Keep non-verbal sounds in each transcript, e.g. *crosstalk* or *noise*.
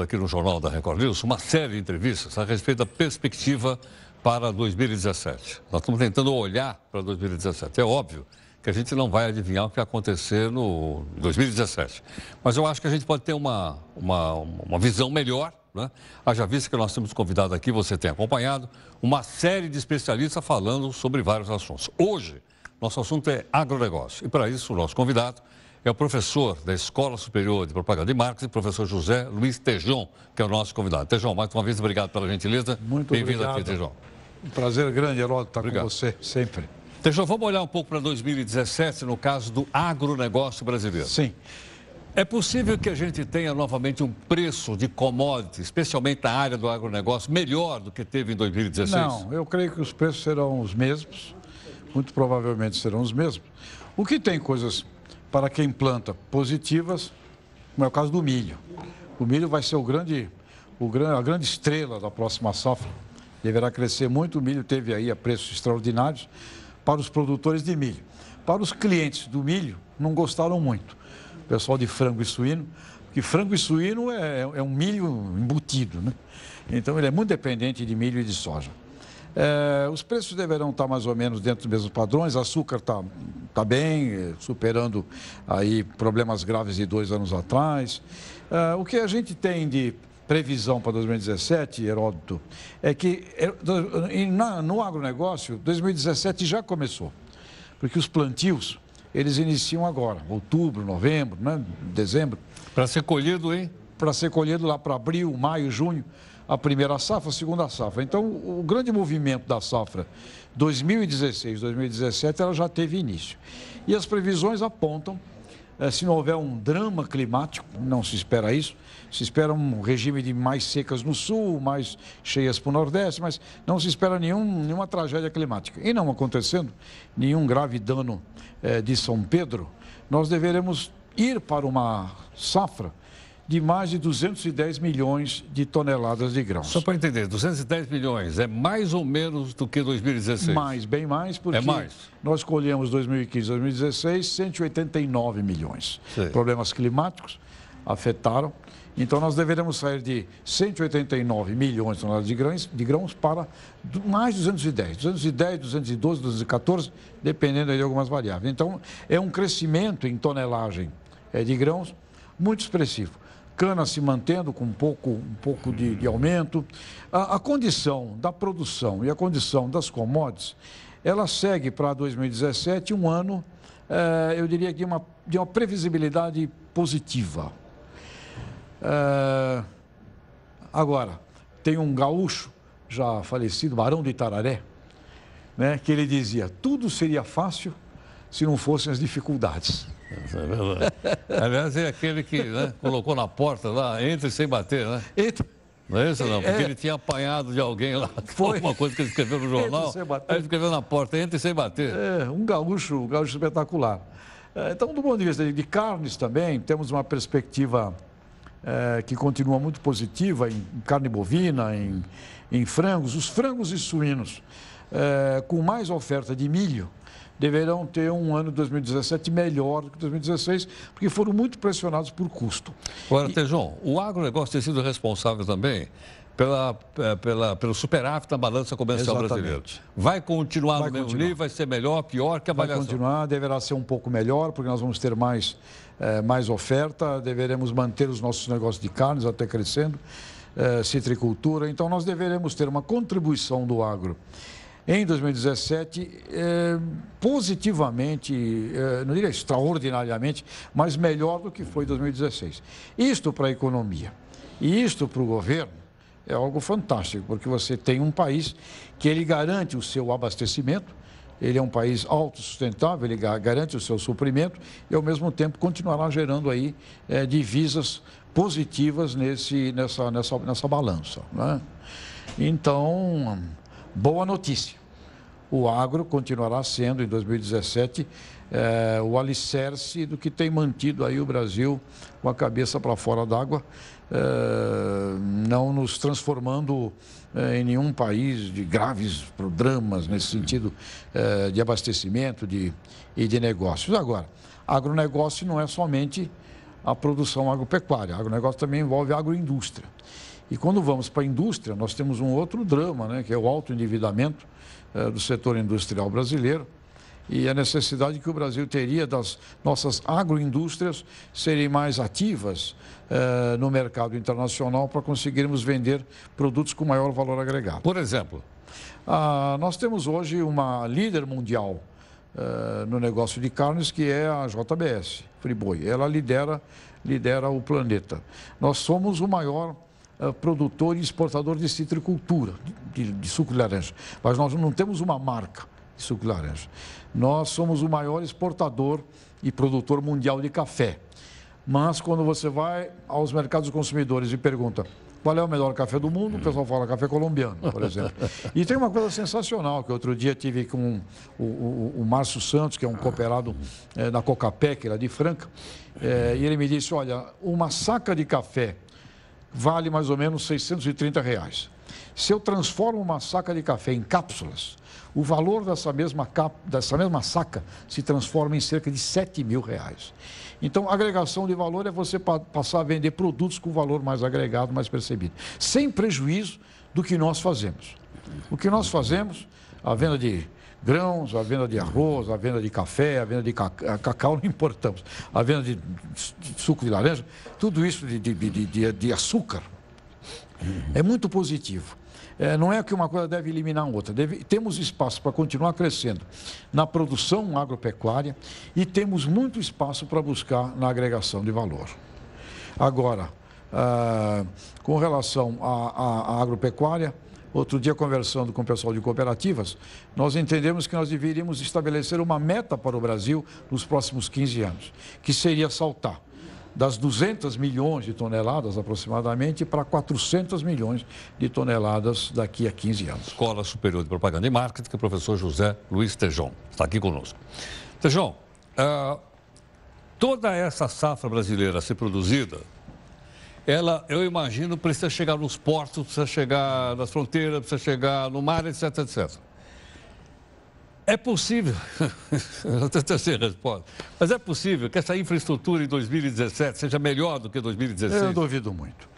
Aqui no Jornal da Record News, uma série de entrevistas a respeito da perspectiva para 2017. Nós estamos tentando olhar para 2017. É óbvio que a gente não vai adivinhar o que vai acontecer no 2017. Mas eu acho que a gente pode ter uma, uma, uma visão melhor. Né? Haja visto que nós temos convidado aqui, você tem acompanhado, uma série de especialistas falando sobre vários assuntos. Hoje, nosso assunto é agronegócio. E para isso, o nosso convidado é o professor da Escola Superior de Propaganda e Marketing, professor José Luiz Tejão, que é o nosso convidado. Tejão, mais uma vez, obrigado pela gentileza. Muito Bem-vindo aqui, Tejão. Um prazer grande, Herói, estar obrigado. com você sempre. Tejão, vamos olhar um pouco para 2017, no caso do agronegócio brasileiro. Sim. É possível que a gente tenha novamente um preço de commodities, especialmente na área do agronegócio, melhor do que teve em 2016? Não, eu creio que os preços serão os mesmos, muito provavelmente serão os mesmos. O que tem coisas para quem planta positivas, como é o caso do milho. O milho vai ser o grande, o, grande, a grande estrela da próxima safra. Deverá crescer muito. O milho teve aí a preços extraordinários para os produtores de milho. Para os clientes do milho, não gostaram muito. O pessoal de frango e suíno, que frango e suíno é, é um milho embutido, né? Então ele é muito dependente de milho e de soja. É, os preços deverão estar mais ou menos dentro dos mesmos padrões. Açúcar está tá bem, superando aí problemas graves de dois anos atrás. É, o que a gente tem de previsão para 2017, Heródoto, é que é, no agronegócio, 2017 já começou, porque os plantios, eles iniciam agora, outubro, novembro, né? dezembro. Para ser colhido, hein? para ser colhido lá para abril, maio, junho, a primeira safra, a segunda safra. Então, o grande movimento da safra 2016, 2017, ela já teve início. E as previsões apontam, eh, se não houver um drama climático, não se espera isso, se espera um regime de mais secas no sul, mais cheias para o nordeste, mas não se espera nenhum, nenhuma tragédia climática. E não acontecendo nenhum grave dano eh, de São Pedro, nós deveremos ir para uma safra de mais de 210 milhões de toneladas de grãos. Só para entender, 210 milhões é mais ou menos do que 2016? Mais, bem mais, porque é mais. nós colhemos 2015 2016 189 milhões. Sim. Problemas climáticos afetaram. Então, nós deveremos sair de 189 milhões de toneladas de grãos, de grãos para mais 210, 210, 212, 214, dependendo de algumas variáveis. Então, é um crescimento em tonelagem eh, de grãos muito expressivo. Americana se mantendo com um pouco, um pouco de, de aumento. A, a condição da produção e a condição das commodities, ela segue para 2017 um ano, eh, eu diria, de uma, de uma previsibilidade positiva. Eh, agora, tem um gaúcho já falecido, Barão de Itararé, né, que ele dizia: tudo seria fácil se não fossem as dificuldades. Isso é verdade. Aliás, é aquele que né, colocou na porta lá, entre sem bater, né? Entra. Não é isso, não? Porque é... ele tinha apanhado de alguém lá. *laughs* Foi uma coisa que ele escreveu no jornal. Aí escreveu na porta, entre sem bater. É, um gaúcho, um gaúcho espetacular. É, então, do ponto de vista de carnes também, temos uma perspectiva é, que continua muito positiva em carne bovina, em, em frangos, os frangos e suínos. Eh, com mais oferta de milho deverão ter um ano 2017 melhor do que 2016, porque foram muito pressionados por custo. Agora, e... Tejon, o agronegócio tem sido responsável também pela, eh, pela, pelo superávit da balança comercial brasileira. Vai continuar vai no mesmo nível, vai ser melhor, pior que a balança. Vai continuar, deverá ser um pouco melhor, porque nós vamos ter mais, eh, mais oferta, deveremos manter os nossos negócios de carnes até crescendo, citricultura. Então, nós deveremos ter uma contribuição do agro em 2017 é, eh, positivamente, é, não diria extraordinariamente, mas melhor do que foi 2016. Isto para a economia e isto para o governo é algo fantástico, porque você tem um país que ele garante o seu abastecimento, ele é um país autossustentável, ele garante o seu suprimento e, ao mesmo tempo, continuará gerando aí é, divisas positivas nesse, nessa, nessa, nessa balança. Né? Então, boa notícia o agro continuará sendo, em 2017, é, eh, o alicerce do que tem mantido aí o Brasil com a cabeça para fora d'água, é, não nos transformando é, em nenhum país de graves dramas nesse sentido de abastecimento de, e de negócios. Agora, agronegócio não é somente a produção agropecuária, agronegócio também envolve agroindústria. E quando vamos para a indústria, nós temos um outro drama, né, que é o alto endividamento eh, do setor industrial brasileiro e a necessidade que o Brasil teria das nossas agroindústrias serem mais ativas eh, no mercado internacional para conseguirmos vender produtos com maior valor agregado. Por exemplo? Ah, nós temos hoje uma líder mundial eh, no negócio de carnes, que é a JBS, Friboi. Ela lidera, lidera o planeta. Nós somos o maior eh, produtor e exportador de citricultura, de, de suco de laranja. Mas nós não temos uma marca de suco de laranja. Nós somos o maior exportador e produtor mundial de café. Mas quando você vai aos mercados consumidores e pergunta qual é o melhor café do mundo, o hum. pessoal fala café colombiano, por exemplo. *laughs* e tem uma coisa sensacional que outro dia tive com o, o, o Márcio Santos, que é um cooperado é, na Cocapec, lá de Franca, é, e ele me disse: olha, uma saca de café vale mais ou menos 630 reais. Se eu transformo uma saca de café em cápsulas, o valor dessa mesma, cap, dessa mesma saca se transforma em cerca de 7 mil reais. Então, agregação de valor é você passar a vender produtos com valor mais agregado, mais percebido, sem prejuízo do que nós fazemos. O que nós fazemos, a venda de grãos, a venda de arroz, a venda de café, a venda de cacau, *laughs* não importamos, a venda de suco de laranja, tudo isso de, de, de, de açúcar. É muito positivo. É, não é que uma coisa deve eliminar a outra. Deve, temos espaço para continuar crescendo na produção agropecuária e temos muito espaço para buscar na agregação de valor. Agora, ah, com relação à agropecuária, Outro dia, conversando com o pessoal de cooperativas, nós entendemos que nós deveríamos estabelecer uma meta para o Brasil nos próximos 15 anos, que seria saltar das 200 milhões de toneladas aproximadamente para 400 milhões de toneladas daqui a 15 anos. Escola Superior de Propaganda e Marketing, que é o professor José Luiz Tejon está aqui conosco. Tejon, uh, toda essa safra brasileira a ser produzida ela, eu imagino, precisa chegar nos portos, precisa chegar nas fronteiras, precisa chegar no mar, etc, etc. É possível, *laughs* essa sem resposta, mas é possível que essa infraestrutura em 2017 seja melhor do que 2016? Eu duvido muito.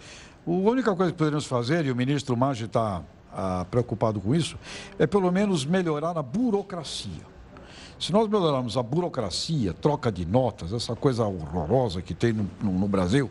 A única coisa que poderíamos fazer, e o ministro Maggi está ah, preocupado com isso, é pelo menos melhorar a burocracia. Se nós melhorarmos a burocracia, troca de notas, essa coisa horrorosa que tem no, no, no Brasil,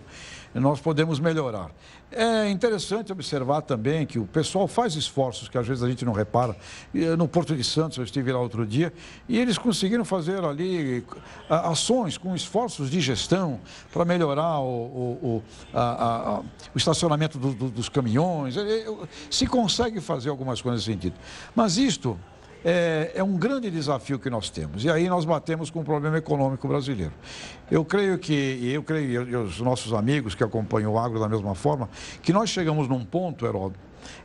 nós podemos melhorar. É interessante observar também que o pessoal faz esforços que às vezes a gente não repara. Eh, no Porto de Santos, eu estive lá outro dia, e eles conseguiram fazer ali ações com esforços de gestão para melhorar o, o, o, a, a, o estacionamento do, do, dos caminhões. Eh, eh, se consegue fazer algumas coisas nesse sentido. Mas isto é, é um grande desafio que nós temos. E aí nós batemos com o problema econômico brasileiro. Eu creio que, e eu creio, e os nossos amigos que acompanham o agro da mesma forma, que nós chegamos num ponto, Heródoto,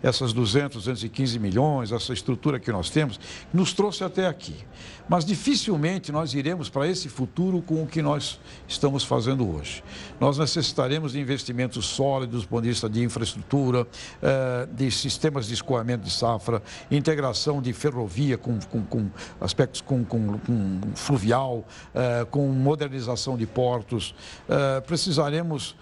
essas 200, 215 milhões, essa estrutura que nós temos, nos trouxe até aqui. Mas dificilmente nós iremos para esse futuro com o que nós estamos fazendo hoje. Nós necessitaremos de investimentos sólidos do ponto de vista de infraestrutura, eh, de sistemas de escoamento de safra, integração de ferrovia com, com, com aspectos com, com, com fluvial, eh, com modernização de portos. Eh, precisaremos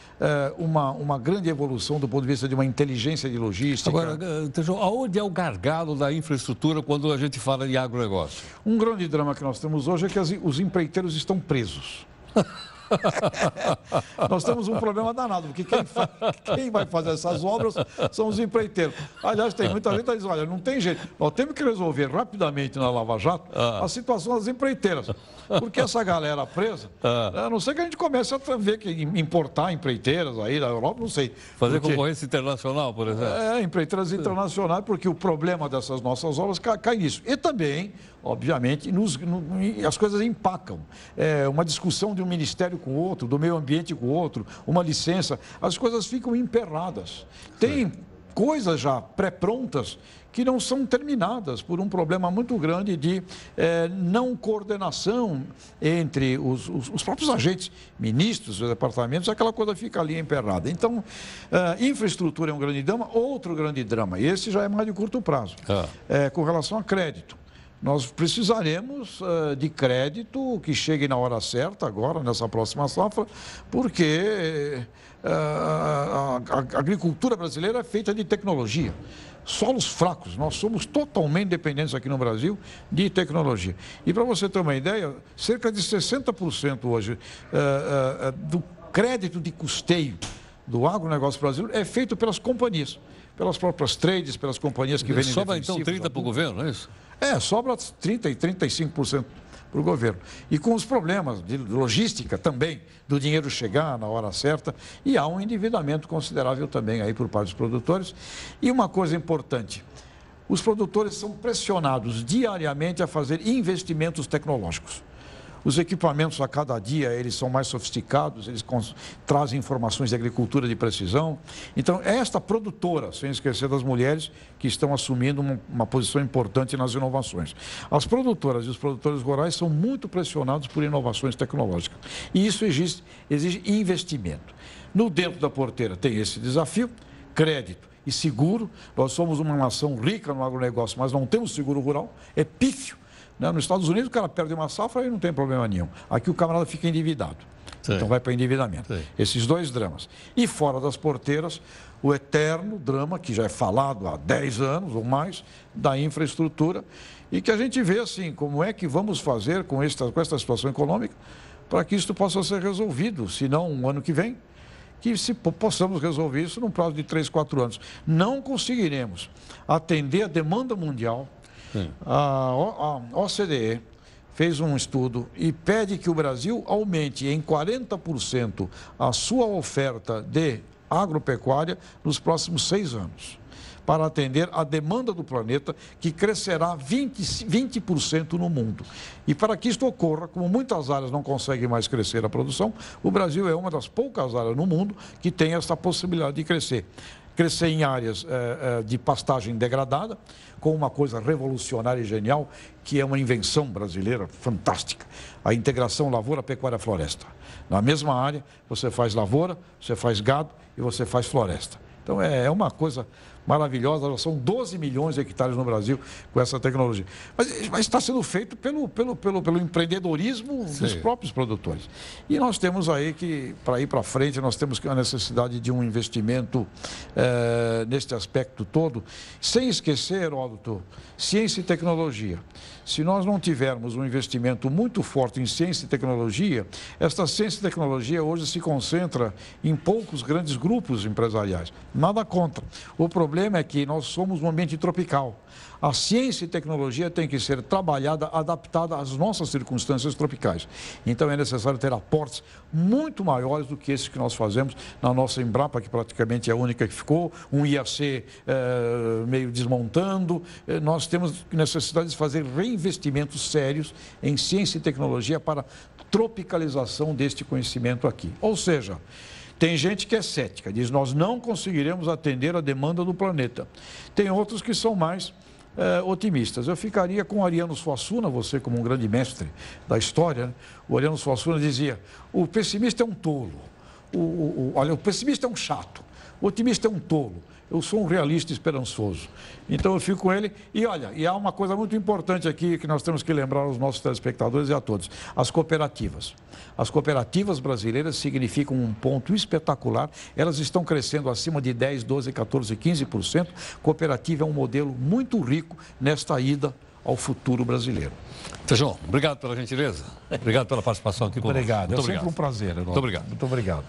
uma, uma grande evolução do ponto de vista de uma inteligência de logística logística. Agora, eh, Tejão, aonde é o gargalo da infraestrutura quando a gente fala de agronegócio? Um grande drama que nós temos hoje é que as, os empreiteiros estão presos. *laughs* *laughs* Nós temos um problema danado, porque quem, fa... quem, vai fazer essas obras são os empreiteiros. Aliás, tem muita gente que tá diz, olha, não tem jeito, nós temos que resolver rapidamente na Lava Jato ah. a situação das empreiteiras. Porque essa galera presa, ah. a não ser que a gente comece a ver que importar empreiteiras aí da Europa, não sei. Fazer porque... concorrência internacional, por exemplo. É, empreiteiras internacionais, porque o problema dessas nossas obras cai, nisso. E também, obviamente, nos, no, as coisas empacam. É uma discussão de um ministério governo com outro, do meio ambiente com outro, uma licença, as coisas ficam emperradas. Tem coisas já pré-prontas que não são terminadas por um problema muito grande de eh, não coordenação entre os, os, os, próprios agentes, ministros os departamentos, aquela coisa fica ali emperrada. Então, eh, infraestrutura é um grande drama, outro grande drama, e esse já é mais de curto prazo, ah. Eh, com relação a crédito. Nós precisaremos eh, de crédito que chegue na hora certa, agora, nessa próxima safra, porque eh, a, agricultura brasileira é feita de tecnologia solos fracos. Nós somos totalmente dependentes aqui no Brasil de tecnologia. E para você ter uma ideia, cerca de 60% hoje eh, do crédito de custeio do agronegócio brasileiro é feito pelas companhias, pelas próprias trades, pelas companhias que vendem Sobra então 30% para o governo, não é isso? É, sobra 30% e 35% para o governo. E com os problemas de logística também, do dinheiro chegar na hora certa, e há um endividamento considerável também aí por parte dos produtores. E uma coisa importante, os produtores são pressionados diariamente a fazer investimentos tecnológicos. Os equipamentos a cada dia eles são mais sofisticados, eles trazem informações de agricultura de precisão. Então, é esta produtora, sem esquecer das mulheres que estão assumindo uma, uma posição importante nas inovações. As produtoras e os produtores rurais são muito pressionados por inovações tecnológicas. E isso exige, exige investimento. No dentro da porteira tem esse desafio, crédito e seguro. Nós somos uma nação rica no agronegócio, mas não temos seguro rural. É pífio né? Nos Estados Unidos, o cara perde uma safra e não tem problema nenhum. Aqui o camarada fica endividado. Sim. Então vai para endividamento. Sim. Esses dois dramas. E fora das porteiras, o eterno drama, que já é falado há 10 anos ou mais, da infraestrutura, e que a gente vê assim, como é que vamos fazer com esta, com esta situação econômica para que isto possa ser resolvido, se não um ano que vem, que se possamos resolver isso num prazo de 3, 4 anos. Não conseguiremos atender a demanda mundial Sim. É. A, OCDE fez um estudo e pede que o Brasil aumente em 40% a sua oferta de agropecuária nos próximos seis anos, para atender a demanda do planeta, que crescerá 20%, 20 no mundo. E para que isto ocorra, como muitas áreas não conseguem mais crescer a produção, o Brasil é uma das poucas áreas no mundo que tem essa possibilidade de crescer crescer em áreas eh, eh, de pastagem degradada, com uma coisa revolucionária e genial, que é uma invenção brasileira fantástica: a integração lavoura-pecuária-floresta. Na mesma área, você faz lavoura, você faz gado e você faz floresta. Então, é, é uma coisa maravilhosa. são 12 milhões de hectares no Brasil com essa tecnologia. Mas, mas está sendo feito pelo, pelo, pelo, pelo empreendedorismo Sim. dos próprios produtores. E nós temos aí que, para ir para frente, nós temos a necessidade de um investimento é, neste aspecto todo, sem esquecer, doutor ciência e tecnologia. Se nós não tivermos um investimento muito forte em ciência e tecnologia, esta ciência e tecnologia hoje se concentra em poucos grandes grupos empresariais. Nada contra. O problema problema é que nós somos um ambiente tropical. A ciência e tecnologia tem que ser trabalhada, adaptada às nossas circunstâncias tropicais. Então é necessário ter aportes muito maiores do que esses que nós fazemos na nossa Embrapa, que praticamente é a única que ficou, um IAC é, eh, meio desmontando. Eh, nós temos necessidade de fazer reinvestimentos sérios em ciência e tecnologia para tropicalização deste conhecimento aqui. Ou seja, tem gente que é cética, diz nós não conseguiremos atender a demanda do planeta. Tem outros que são mais é, otimistas. Eu ficaria com Ariano Suassuna, você como um grande mestre da história. Né? O Ariano Suassuna dizia: o pessimista é um tolo, o, o, o, olha, o pessimista é um chato, o otimista é um tolo eu sou um realista esperançoso. Então eu fico com ele. E olha, e há uma coisa muito importante aqui que nós temos que lembrar aos nossos telespectadores e a todos: as cooperativas. As cooperativas brasileiras significam um ponto espetacular. Elas estão crescendo acima de 10, 12, 14, 15%. Cooperativa é um modelo muito rico nesta ida ao futuro brasileiro. Seu João, obrigado pela gentileza. Obrigado pela participação aqui conosco. Obrigado. É muito é obrigado. sempre um prazer. Eduardo. Muito obrigado. Muito obrigado.